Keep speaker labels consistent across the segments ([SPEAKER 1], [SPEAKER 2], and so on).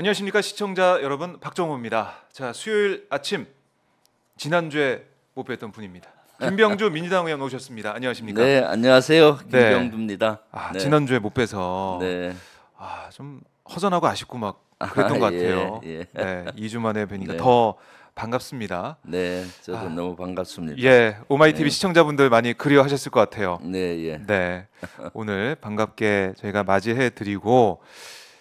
[SPEAKER 1] 안녕하십니까 시청자 여러분 박정호입니다. 자 수요일 아침 지난주에 못 뵀던 분입니다. 김병주 민주당 의원 오셨습니다. 안녕하십니까? 네 안녕하세요 네. 김병주입니다. 네. 아, 네. 지난주에 못 뵈서 네. 아, 좀 허전하고 아쉽고 막 그랬던 아, 것 같아요. 예, 예. 네 2주 만에 뵈니까 네. 더 반갑습니다. 네, 저도 아, 너무 반갑습니다. 예, 오마이 TV 네. 시청자분들 많이 그리워하셨을 것 같아요. 네, 예. 네, 오늘 반갑게 저희가 맞이해 드리고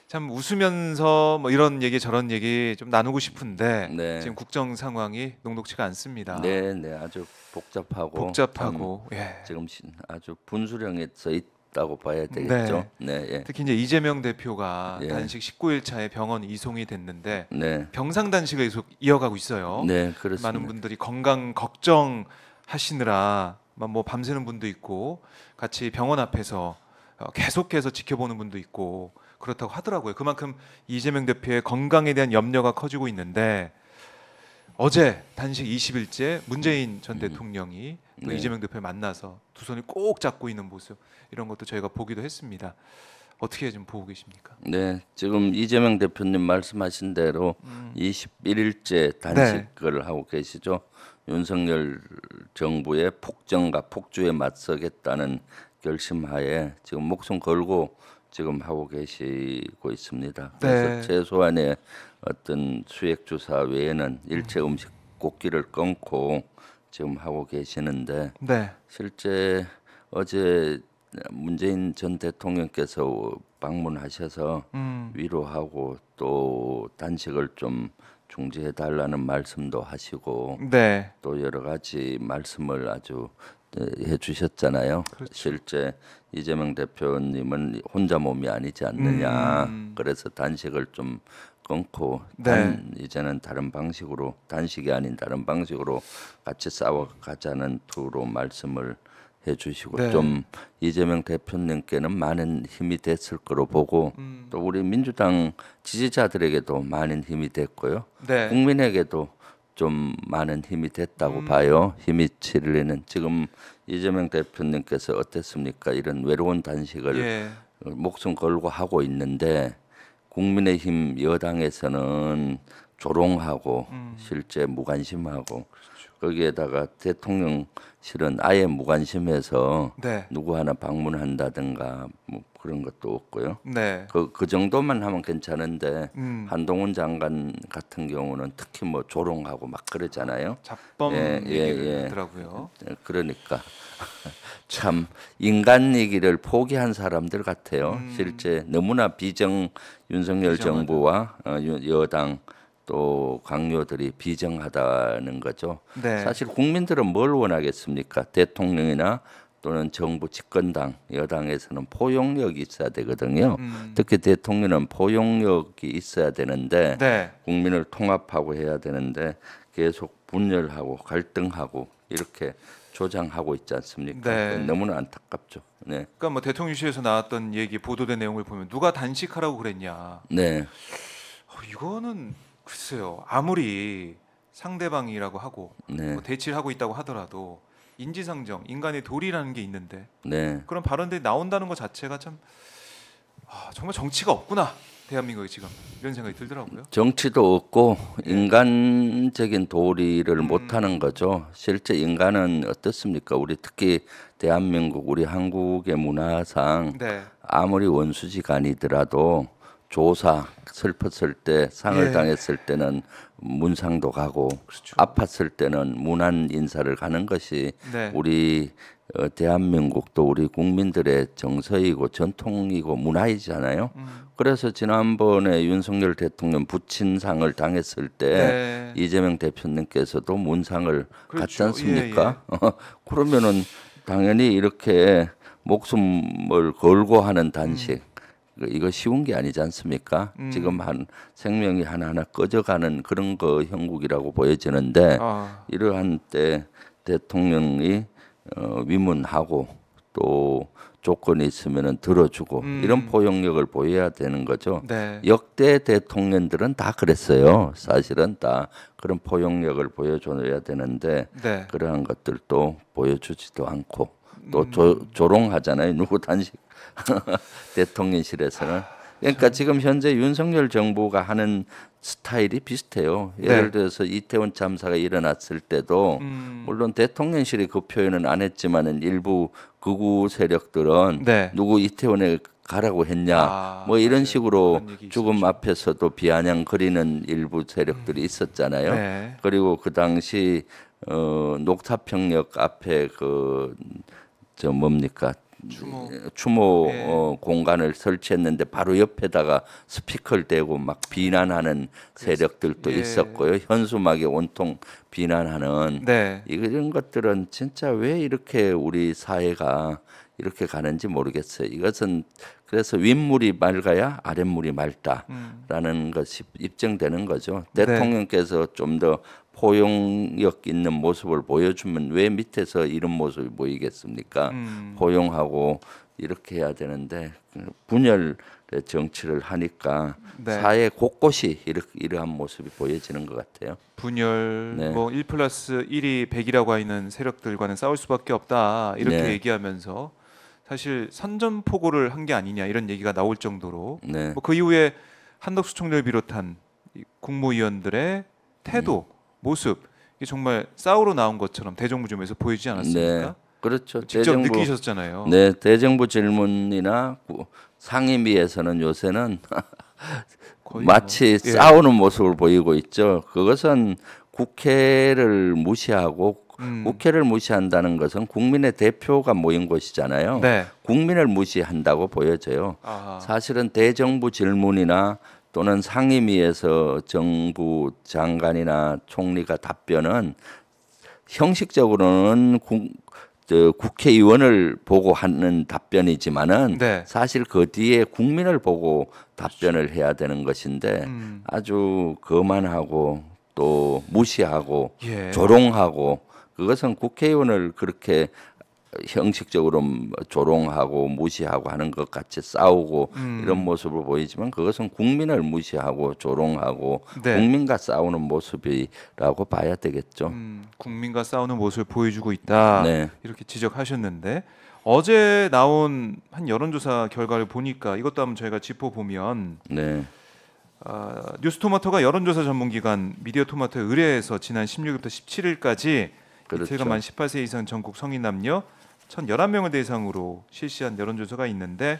[SPEAKER 1] 참 웃으면서 뭐 이런 얘기 저런 얘기 좀 나누고 싶은데 네. 지금
[SPEAKER 2] 국정 상황이 녹록치가 않습니다. 네, 네, 아주 복잡하고 복잡하고 예. 지금 아주 분수령에 서 있다고 봐야 되겠죠. 네, 네 예. 특히 이제 이재명 대표가 예. 단식 19일 차에 병원
[SPEAKER 1] 이송이 됐는데 네. 병상 단식을 계속 이어가고 있어요. 네, 그렇습니다. 많은 분들이 건강 걱정 하시느라 뭐 밤새는 분도 있고 같이 병원 앞에서 어, 계속해서 지켜보는 분도 있고 그렇다고 하더라고요. 그만큼 이재명 대표의 건강에 대한 염려가 커지고 있는데 어제 단식 20일째 문재인 전 음. 대통령이 음. 네. 이재명 대표 만나서 두 손을 꼭 잡고 있는 모습 이런 것도 저희가 보기도 했습니다. 어떻게 지금 보고 계십니까?
[SPEAKER 2] 네, 지금 이재명 대표님 말씀하신 대로 음. 21일째 단식을 네. 하고 계시죠. 윤석열 정부의 폭정과 폭주에 맞서겠다는 결심하에 지금 목숨 걸고 지금 하고 계시고 있습니다. 네. 그래서 네. 최소한의 어떤 수액 주사 외에는 일체 음. 음식 곡기를 끊고 지금 하고 계시는데 네. 실제 어제 문재인 전 대통령께서 방문하셔서 음. 위로하고 또 단식을 좀 중지해 달라는 말씀도 하시고 네. 또 여러 가지 말씀을 아주 해 주셨잖아요. 그렇죠. 실제 이재명 대표님은 혼자 몸이 아니지 않느냐. 음, 음. 그래서 단식을 좀 끊고 네. 단, 이제는 다른 방식으로 단식이 아닌 다른 방식으로 같이 싸워가자는 투로 말씀을 해주시고 네. 좀 이재명 대표님께는 많은 힘이 됐을 거로 보고 음. 또 우리 민주당 지지자들에게도 많은 힘이 됐고요. 네. 국민에게도 좀 많은 힘이 됐다고 음. 봐요. 힘이 치리는 지금 이재명 대표님께서 어땠습니까? 이런 외로운 단식을 예. 목숨 걸고 하고 있는데 국민의힘 여당에서는 조롱하고 음. 실제 무관심하고 그렇죠. 거기에다가 대통령실은 아예 무관심해서 네. 누구 하나 방문한다든가 뭐 그런 것도 없고요. 네. 그, 그 정도만 하면 괜찮은데 음. 한동훈 장관 같은 경우는 특히 뭐 조롱하고 막 그러잖아요. 잡범 예, 예, 얘기더라고요. 예. 예, 그러니까 참 인간 얘기를 포기한 사람들 같아요. 음. 실제 너무나 비정 윤석열 비정하다. 정부와 어, 여당 또 강요들이 비정하다는 거죠. 네. 사실 국민들은 뭘 원하겠습니까? 대통령이나 또는 정부 집권당 여당에서는 포용력이 있어야 되거든요. 음. 특히 대통령은 포용력이 있어야 되는데 네. 국민을 통합하고 해야 되는데 계속 분열하고 갈등하고 이렇게 조장하고 있지 않습니까? 네. 너무나 안타깝죠. 네.
[SPEAKER 1] 그러니까 뭐 대통령실에서 나왔던 얘기 보도된 내용을 보면 누가 단식하라고 그랬냐.
[SPEAKER 2] 네. 어,
[SPEAKER 1] 이거는 글쎄요. 아무리 상대방이라고 하고 네. 뭐 대치를 하고 있다고 하더라도 인지상정, 인간의 도리라는 게 있는데 네. 그런 발언들이 나온다는 것 자체가 참 아, 정말 정치가 없구나 대한민국이 지금 이런 생각이 들더라고요.
[SPEAKER 2] 정치도 없고 네. 인간적인 도리를 음. 못하는 거죠. 실제 인간은 어떻습니까? 우리 특히 대한민국, 우리 한국의 문화상 네. 아무리 원수지간이더라도 조사 슬펐을 때 상을 예. 당했을 때는 문상도 가고 그렇죠. 아팠을 때는 문안 인사를 가는 것이 네. 우리 어, 대한민국도 우리 국민들의 정서이고 전통이고 문화이잖아요. 음. 그래서 지난번에 윤석열 대통령 부친상을 당했을 때 네. 이재명 대표님께서도 문상을 그렇죠. 갔지 않습니까? 예, 예. 그러면은 당연히 이렇게 목숨을 걸고 하는 단식 음. 이거 쉬운 게 아니지 않습니까? 음. 지금 한 생명이 하나하나 꺼져가는 그런 거 형국이라고 보여지는데 아. 이러한 때 대통령이 어, 위문하고 또 조건이 있으면은 들어주고 음. 이런 포용력을 보여야 되는 거죠. 네. 역대 대통령들은 다 그랬어요. 사실은 다 그런 포용력을 보여줘야 되는데 네. 그러한 것들도 보여주지도 않고 또 음. 조, 조롱하잖아요. 누구 단식 대통령실에서는. 그러니까 음. 지금 현재 윤석열 정부가 하는 스타일이 비슷해요. 예를 네. 들어서 이태원 참사가 일어났을 때도 음. 물론 대통령실이 그 표현은 안 했지만은 일부 극우 세력들은 네. 누구 이태원에 가라고 했냐 아, 뭐 이런 맞 네. 식으로 죽음 있었죠. 앞에서도 비아냥거리는 일부 세력들이 음. 있었잖아요. 네. 그리고 그 당시 어, 녹타평역 앞에 그저 뭡니까 추모, 예, 추모 네. 어, 공간을 설치했는데 바로 옆에다가 스피커를 대고 막 비난하는 세력들도 네. 있었고요. 현수막에 온통 비난하는 네. 이런 것들은 진짜 왜 이렇게 우리 사회가 이렇게 가는지 모르겠어요. 이것은 그래서 윗물이 맑아야 아랫물이 맑다라는 음. 것이 입증되는 거죠. 대통령께서 좀더 포용력 있는 모습을 보여주면 왜 밑에서 이런 모습이 보이겠습니까? 음. 포용하고 이렇게 해야 되는데 그 분열의 정치를 하니까 네. 사회 곳곳이 이러, 이러한 모습이 보여지는 것 같아요.
[SPEAKER 1] 분열, 네. 뭐1 플러스 1이 100이라고 하는 세력들과는 싸울 수밖에 없다 이렇게 네. 얘기하면서 사실 선전포고를 한 게 아니냐 이런 얘기가 나올 정도로 네. 뭐그 이후에 한덕수 총리를 비롯한 국무위원들의 태도 음. 모습 이게 정말 싸우러 나온 것처럼 대정부점에서 보이지 네, 않았습니까? 네. 그렇죠. 그 직접 대정부, 느끼셨잖아요. 네,
[SPEAKER 2] 대정부 질문이나 상임위에서는 요새는 마치 뭐, 예. 싸우는 모습을 보이고 있죠. 그것은 국회를 무시하고 음. 국회를 무시한다는 것은 국민의 대표가 모인 곳이잖아요. 네. 국민을 무시한다고 보여져요. 아하. 사실은 대정부 질문이나 또는 상임위에서 정부 장관이나 총리가 답변은 형식적으로는 국, 국회의원을 보고 하는 답변이지만은 네. 사실 그 뒤에 국민을 보고 답변을 그렇죠. 해야 되는 것인데 음. 아주 거만하고 또 무시하고 예. 조롱하고 그것은 국회의원을 그렇게 형식적으로 조롱하고 무시하고 하는 것 같이 싸우고 음. 이런 모습을 보이지만 그것은 국민을 무시하고 조롱하고 네. 국민과 싸우는 모습이라고 봐야 되겠죠. 음,
[SPEAKER 1] 국민과 싸우는 모습을 보여주고 있다. 네. 이렇게 지적하셨는데 어제 나온 한 여론조사 결과를 보니까 이것도 한번 저희가 짚어보면 네. 어, 뉴스토마토가 여론조사 전문기관 미디어토마토에 의뢰에서 지난 16일부터 17일까지 그렇죠. 이틀간 만 18세 이상 전국 성인 남녀 1,011명을 대상으로 실시한 여론조사가 있는데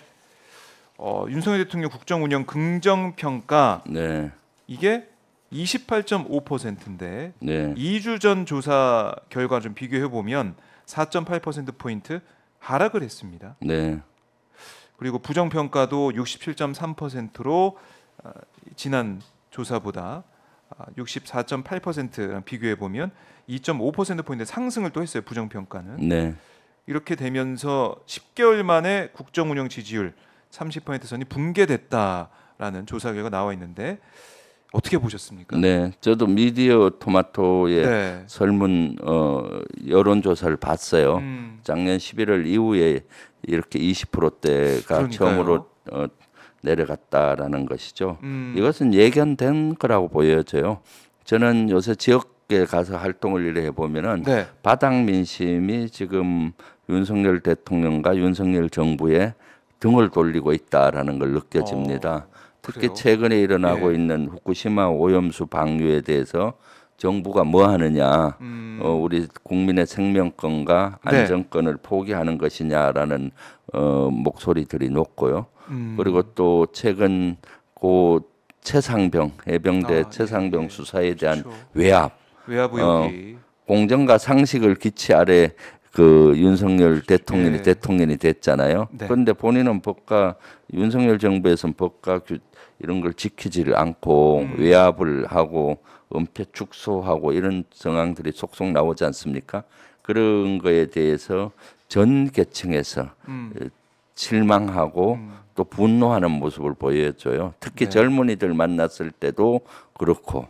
[SPEAKER 1] 어, 윤석열 대통령 국정 운영 긍정 평가 네. 이게 28.5%인데 네. 2주 전 조사 결과 좀 비교해 보면 4.8% 포인트 하락을 했습니다. 네. 그리고 부정 평가도 67.3%로 어, 지난 조사보다 64.8%랑 어, 비교해 보면 2.5% 포인트 상승을 또 했어요. 부정 평가는. 네. 이렇게 되면서 10개월 만에 국정 운영 지지율 30% 선이 붕괴됐다라는 조사 결과 나와 있는데 어떻게 보셨습니까?
[SPEAKER 2] 네, 저도 미디어 토마토의 네. 설문 어, 여론 조사를 봤어요. 음. 작년 11월 이후에 이렇게 20%대가 그러니까요. 처음으로 어, 내려갔다라는 것이죠. 음. 이것은 예견된 거라고 보여져요. 저는 요새 지역 가서 활동을 이래 보면은 네. 바닥 민심이 지금 윤석열 대통령과 윤석열 정부의 등을 돌리고 있다라는 걸 느껴집니다. 어, 특히 그래요? 최근에 일어나고 네. 있는 후쿠시마 오염수 방류에 대해서 정부가 뭐 하느냐, 음. 어, 우리 국민의 생명권과 안정권을 네. 포기하는 것이냐라는 어, 목소리들이 높고요. 음. 그리고 또 최근 고 최상병 해병대 아, 예, 최상병 네. 수사에 대한 그렇죠. 외압, 외압 의혹이 어, 공정과 상식을 기치 아래 그 윤석열 대통령이 네. 대통령이 됐잖아요. 네. 그런데 본인은 법과 윤석열 정부에서는 법과 규, 이런 걸 지키지를 않고 음. 외압을 하고 은폐 축소하고 이런 정황들이 속속 나오지 않습니까? 그런 거에 대해서 전 계층에서 음. 실망하고 음. 또 분노하는 모습을 보여줘요. 특히 네. 젊은이들 만났을 때도 그렇고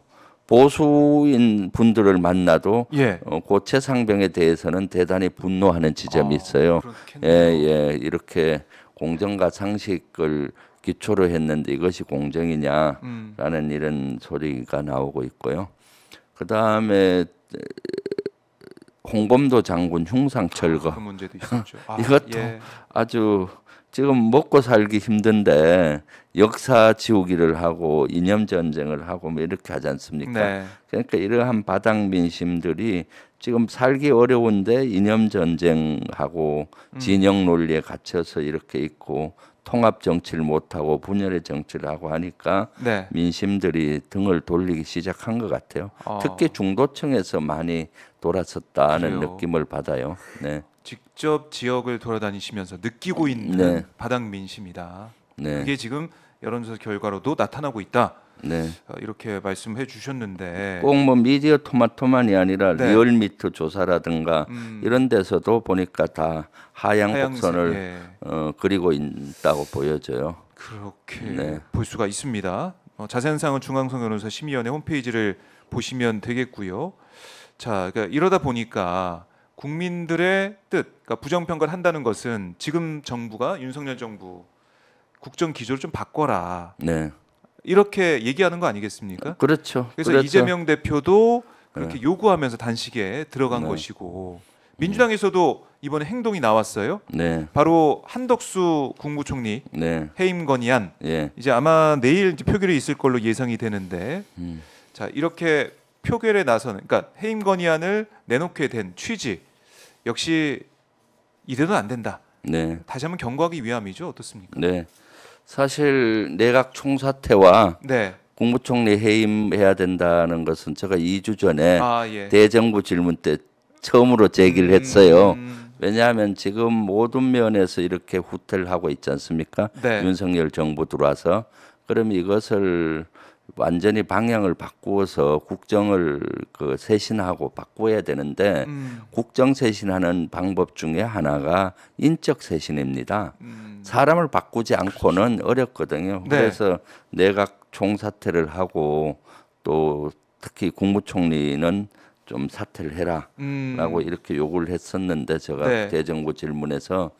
[SPEAKER 2] 보수인 분들을 만나도 예. 어, 고체 그 상병에 대해서는 대단히 분노하는 지점이 아, 있어요. 아, 예, 예, 이렇게 공정과 상식을 기초로 했는데 이것이 공정이냐라는 음. 이런 소리가 나오고 있고요. 그 다음에 홍범도 장군 흉상 철거 아, 그 문제도 있었죠. 아, 이것도 예. 아주 지금 먹고 살기 힘든데 역사 지우기를 하고 이념 전쟁을 하고 뭐 이렇게 하지 않습니까? 네. 그러니까 이러한 바닥 민심들이 지금 살기 어려운데 이념 전쟁하고 음. 진영 논리에 갇혀서 이렇게 있고 통합 정치를 못하고 분열의 정치를 하고 하니까 네. 민심들이 등을 돌리기 시작한 것 같아요. 어. 특히 중도층에서 많이 돌아섰다는 그래요. 느낌을 받아요. 네.
[SPEAKER 1] 직접 지역을 돌아다니시면서 느끼고 네. 있는 네. 바닥 민심이다. 네. 그게 지금 여론조사 결과로도 나타나고 있다. 네. 어, 이렇게 말씀해 주셨는데 꼭 뭐
[SPEAKER 2] 미디어 토마토만이 아니라 네. 리얼미터 조사라든가 음. 이런 데서도 보니까 다 하향 곡선을 예. 어, 그리고 있다고 보여져요. 그렇게 네. 볼 수가 있습니다.
[SPEAKER 1] 어, 자세한 사항은 중앙선 변호사 심의원회 홈페이지를 보시면 되겠고요. 자, 그러니까 이러다 보니까 국민들의 뜻, 그러니까 부정평가를 한다는 것은 지금 정부가 윤석열 정부 국정 기조를 좀 바꿔라. 네. 이렇게 얘기하는 거
[SPEAKER 2] 아니겠습니까? 그렇죠. 그래서 그렇죠. 이재명
[SPEAKER 1] 대표도 그렇게 네. 요구하면서 단식에 들어간 네. 것이고 네. 민주당에서도 이번에 행동이 나왔어요. 네. 바로 한덕수 국무총리 네. 해임 건의안 네. 이제 아마 내일 이제 표결이 있을 걸로 예상이 되는데 음. 자 이렇게 표결에 나서는 그러니까 해임 건의안을 내놓게 된 취지 역시 이대도안 된다. 네. 다시 한번 경고하기 위함이죠. 어떻습니까?
[SPEAKER 2] 네. 사실 내각 총사퇴와 네. 국무총리 해임해야 된다는 것은 제가 2주 전에 아, 예. 대정부 질문 때 처음으로 제기를 음, 했어요. 음, 음. 왜냐하면 지금 모든 면에서 이렇게 후퇴를 하고 있지 않습니까? 네. 윤석열 정부 들어와서 그럼 이것을 완전히 방향을 바꾸어서 국정을 그 쇄신하고 바꿔야 되는데 음. 국정 쇄신하는 방법 중에 하나가 인적 쇄신입니다. 음. 사람을 바꾸지 않고는 어렵거든요. 네. 그래서 내각 총사퇴를 하고 또 특히 국무총리는 좀 사퇴를 해라라고 음. 이렇게 요구를 했었는데 제가 네. 대정부 질문에서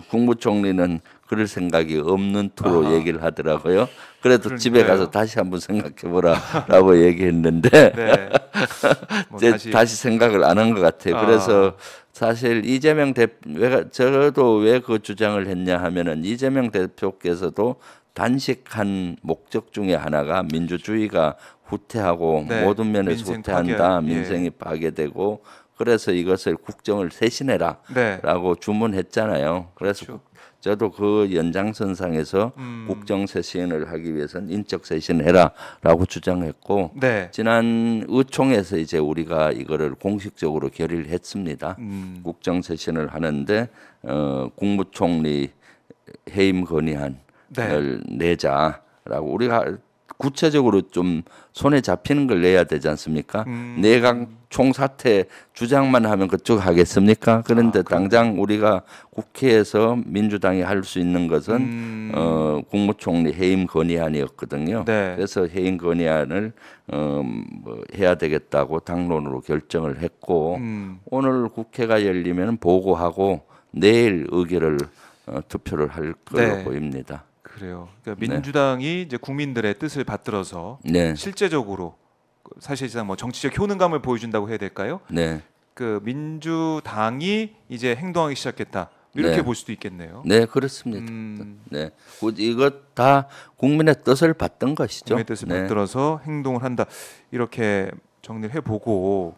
[SPEAKER 2] 국무총리는 그럴 생각이 없는 투로 아하. 얘기를 하더라고요. 그래도 그러니까요. 집에 가서 다시 한번 생각해 보라라고 얘기했는데 네. 뭐 다시. 다시. 생각을 안 한 것 같아요. 아. 그래서 사실 이재명 대왜 저도 왜 그 주장을 했냐 하면은 이재명 대표께서도 단식한 목적 중에 하나가 민주주의가 후퇴하고 네. 모든 면에서 후퇴한다, 파괴. 예. 민생이 파괴되고 그래서 이것을 국정을 쇄신해라라고 네. 주문했잖아요. 그래서 그렇죠. 저도 그 연장선상에서 음. 국정 쇄신을 하기 위해선 인적 쇄신해라라고 주장했고 네. 지난 의총에서 이제 우리가 이거를 공식적으로 결의를 했습니다. 음. 국정 쇄신을 하는데 어, 국무총리 해임 건의안을 네. 내자라고 우리가 구체적으로 좀 손에 잡히는 걸 내야 되지 않습니까? 음. 내각 총사퇴 주장만 하면 그쪽 하겠습니까? 그런데 아, 당장 우리가 국회에서 민주당이 할 수 있는 것은 음. 어, 국무총리 해임 건의안이었거든요. 네. 그래서 해임 건의안을 어, 뭐 해야 되겠다고 당론으로 결정을 했고 음. 오늘 국회가 열리면 보고하고 내일 의결을 어, 투표를 할 걸로 네. 보입니다. 그래요. 그러니까 네.
[SPEAKER 1] 민주당이 이제 국민들의 뜻을 받들어서 네. 실제적으로 사실상 뭐 정치적 효능감을 보여준다고 해야 될까요? 네. 그 민주당이 이제 행동하기 시작했다. 이렇게 네. 볼 수도 있겠네요. 네,
[SPEAKER 2] 그렇습니다. 음... 네, 이것 다 국민의 뜻을 받던 것이죠. 국민의 뜻을 네. 받들어서 행동을 한다. 이렇게 정리를 해보고